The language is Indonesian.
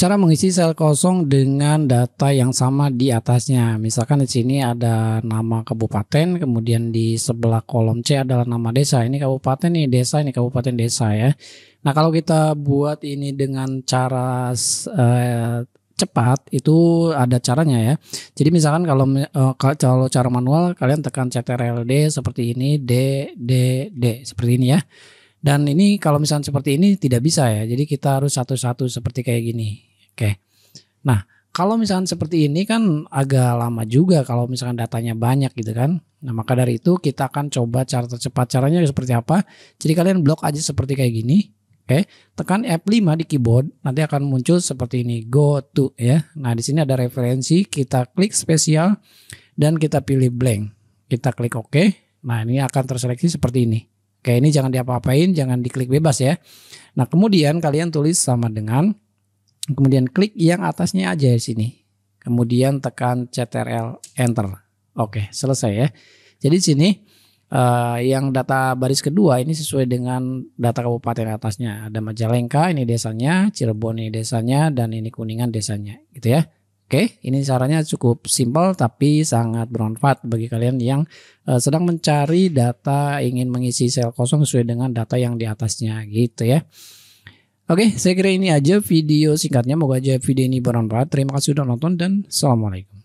cara mengisi sel kosong dengan data yang sama di atasnya. Misalkan di sini ada nama kabupaten, kemudian di sebelah kolom C adalah nama desa. Ini kabupaten nih desa, ini kabupaten desa ya. Nah kalau kita buat ini dengan cara eh, cepat itu ada caranya ya. Jadi misalkan kalau eh, kalau cara manual kalian tekan ctrl d seperti ini D D D seperti ini ya. Dan ini kalau misalnya seperti ini tidak bisa ya. Jadi kita harus satu-satu seperti kayak gini Oke. Nah, kalau misalkan seperti ini kan agak lama juga kalau misalkan datanya banyak gitu kan. Nah maka dari itu kita akan coba cara tercepat caranya seperti apa. Jadi kalian blok aja seperti kayak gini. Oke, tekan F5 di keyboard, nanti akan muncul seperti ini, go to ya. Nah, di sini ada referensi, kita klik spesial dan kita pilih blank. Kita klik OK. Nah, ini akan terseleksi seperti ini. Oke, ini jangan diapa-apain, jangan diklik bebas ya. Nah, kemudian kalian tulis sama dengan Kemudian klik yang atasnya aja di sini. Kemudian tekan CTRL Enter. Oke, selesai ya. Jadi di sini uh, yang data baris kedua ini sesuai dengan data kabupaten atasnya. Ada Majalengka ini desanya, Cirebon ini desanya, dan ini Kuningan desanya, gitu ya. Oke, ini caranya cukup simpel tapi sangat bermanfaat bagi kalian yang uh, sedang mencari data ingin mengisi sel kosong sesuai dengan data yang di atasnya, gitu ya. Oke, saya kira ini aja video singkatnya. Moga aja video ini bermanfaat. Terima kasih sudah nonton dan Assalamualaikum.